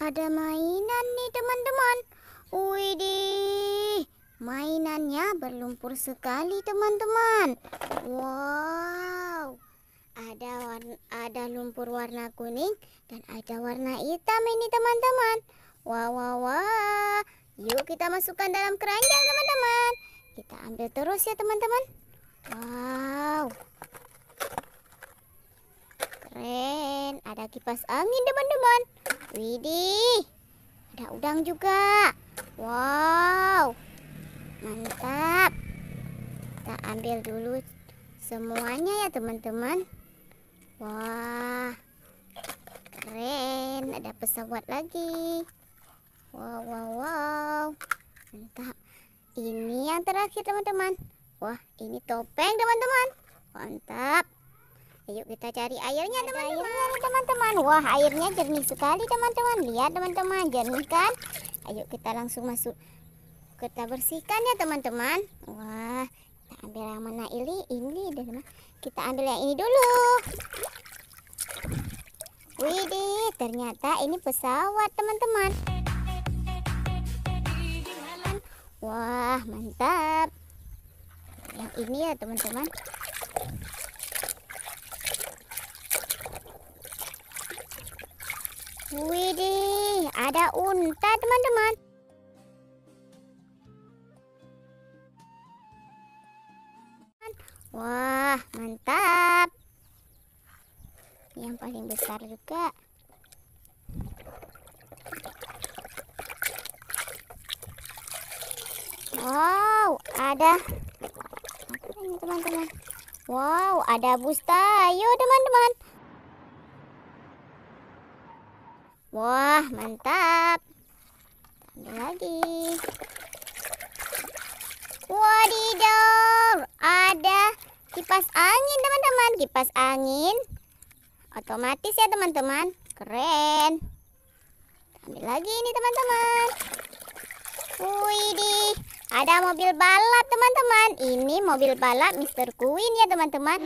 Ada mainan nih teman-teman. Widih, mainannya berlumpur sekali teman-teman. Wow, ada warna, ada lumpur warna kuning dan ada warna hitam ini teman-teman. Wow wow wow. Yuk kita masukkan dalam keranjang teman-teman. Kita ambil terus ya teman-teman. Wow, keren. Ada kipas angin teman-teman. Widih, ada udang juga. Wow, mantap. Kita ambil dulu semuanya ya teman-teman. Wah, keren. Ada pesawat lagi. Wow, wow, wow. Mantap. Ini yang terakhir teman-teman. Wah, ini topeng teman-teman. Mantap. Yuk kita cari Airnya teman-teman teman-teman Wah airnya jernih sekali teman-teman Lihat teman-teman jernih kan Ayo kita langsung masuk Kita bersihkan ya teman-teman Wah kita ambil yang mana ini Ini teman Kita ambil yang ini dulu Widih ternyata ini pesawat teman-teman Wah mantap Yang ini ya teman-teman Widih, ada unta teman-teman. Wah, mantap. Yang paling besar juga. Wow, ada apa ini teman-teman? Wow, ada bus tayo teman-teman. Wah, mantap. Ambil lagi. Wadidaw, ada kipas angin teman-teman. Kipas angin otomatis ya teman-teman. Keren. Ambil lagi ini teman-teman. Widih, ada mobil balap teman-teman. Ini mobil balap Mr. Queen ya teman-teman.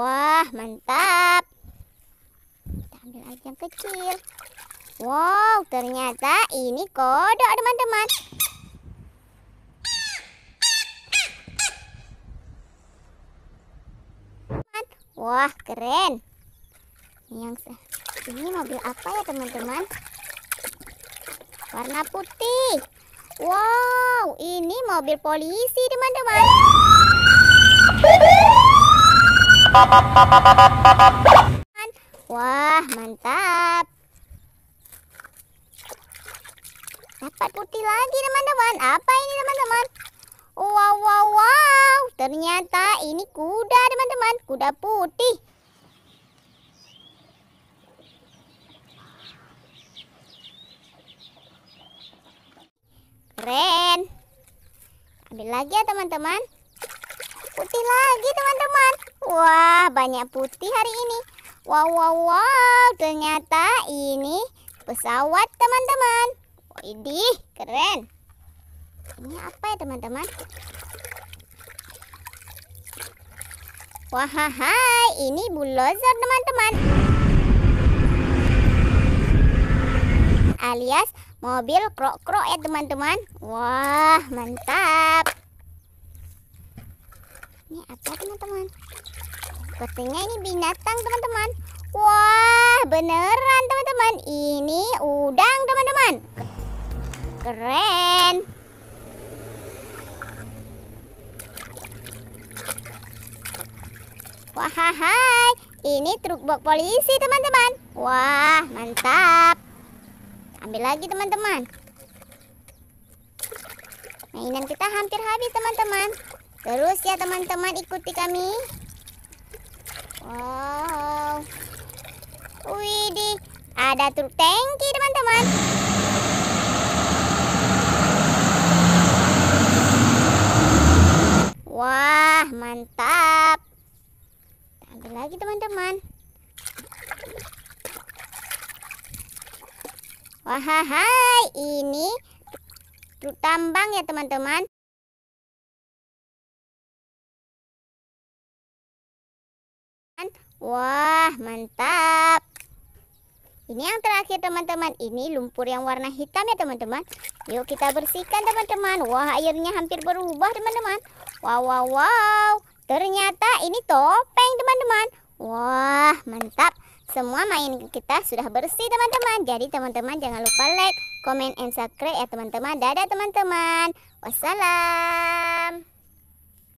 Wah, mantap. Kita ambil aja yang kecil. Wow, ternyata ini kodok, teman-teman. Wah, keren. Yang ini mobil apa ya, teman-teman? Warna putih. Wow, ini mobil polisi, teman-teman. Wah, mantap. Dapat putih lagi, teman-teman. Apa ini, teman-teman? Wow, wow, wow. Ternyata ini kuda, teman-teman. Kuda putih. Keren. Ambil lagi ya, teman-teman. Putih lagi, teman-teman. Wah, banyak putih hari ini. Wow, wow, wow. Ternyata ini pesawat, teman-teman. Widih, keren. Ini apa ya, teman-teman? Wahai, ini bulldozer, teman-teman. Alias mobil krok-krok ya, teman-teman. Wah, mantap. Ini apa, teman-teman? Sepertinya ini binatang teman-teman Wah beneran teman-teman Ini udang teman-teman Keren Wahai Ini truk box polisi teman-teman Wah mantap Ambil lagi teman-teman Mainan kita hampir habis teman-teman Terus ya teman-teman ikuti kami Wow. Widih, ada truk tangki teman-teman. Wah, mantap. Ada lagi teman-teman. Wahai, ini truk tambang ya teman-teman. Wah, mantap. Ini yang terakhir teman-teman. Ini lumpur yang warna hitam ya teman-teman. Yuk kita bersihkan teman-teman. Wah, airnya hampir berubah teman-teman. Wow, wow, wow. Ternyata ini topeng teman-teman. Wah, mantap. Semua main kita sudah bersih teman-teman. Jadi teman-teman jangan lupa like, comment, and subscribe ya teman-teman. Dadah teman-teman. Wassalam.